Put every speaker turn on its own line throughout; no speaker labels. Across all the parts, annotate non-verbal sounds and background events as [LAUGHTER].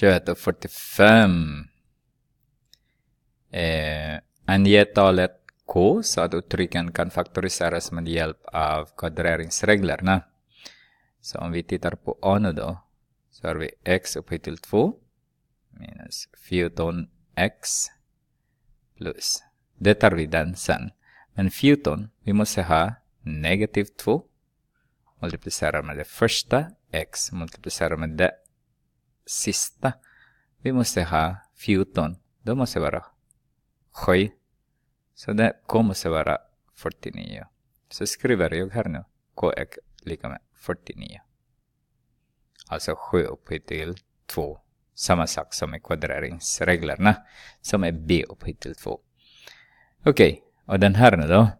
21.45 eh, Ange talet K så att uttrycken kan faktoriseras med hjälp av kvadreringsreglerna. Så om vi tittar på A nu då, så har vi x upphöjt till 2 minus 14x plus. Det tar vi den sen. Men 14, vi måste ha negativ 2 multiplicerar med det första x multiplicerar med det sista. Vi måste ha 14. Då måste vara 7. Så det K måste vara 49. Så skriver jag här nu. K är lika med 49. Alltså 7 upphöjt till 2. Samma sak som i kvadreringsreglerna. Som är B upphöjt till 2. Okej, okay. och den här nu då.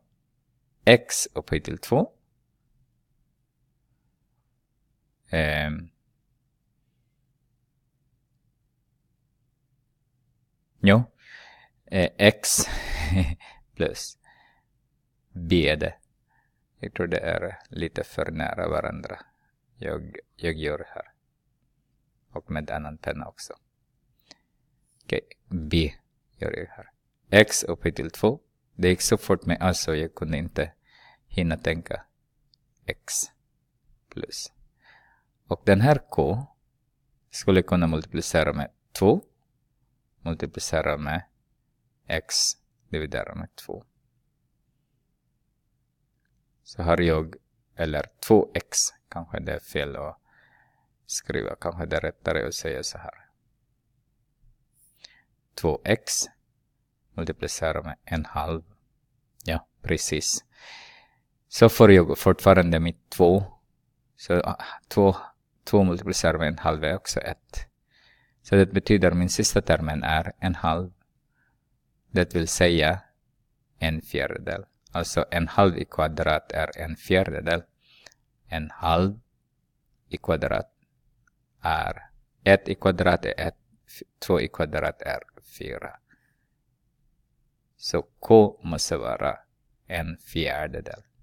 X upphöjt till 2. Um, ehm, Jo. Eh, x [LAUGHS] plus BD. Jag tror det är lite för nära varandra. Jag, jag gör här. Och med annan penna också. Okej, B gör jag här. X upphöjt till 2. Det gick så fort med alltså jag kunde inte hinna tänka. X plus. Och den här K skulle kunna multiplicera med 2 multiplicerar med x dividerar med 2. Så har jag, eller 2x, kanske det är fel att skriva, kanske det är rättare att säga så här. 2x multiplicerat med en halv. Ja, precis. Så får jag fortfarande mitt 2. Så 2, ah, multiplicerat med en halv är också 1. Så det betyder min sista termen är en halv. Det vill säga en fjärdedel. Alltså en halv i kvadrat är en fjärdedel. En halv i kvadrat är ett i kvadrat är ett, två i kvadrat är fyra. Så K måste vara en fjärdedel.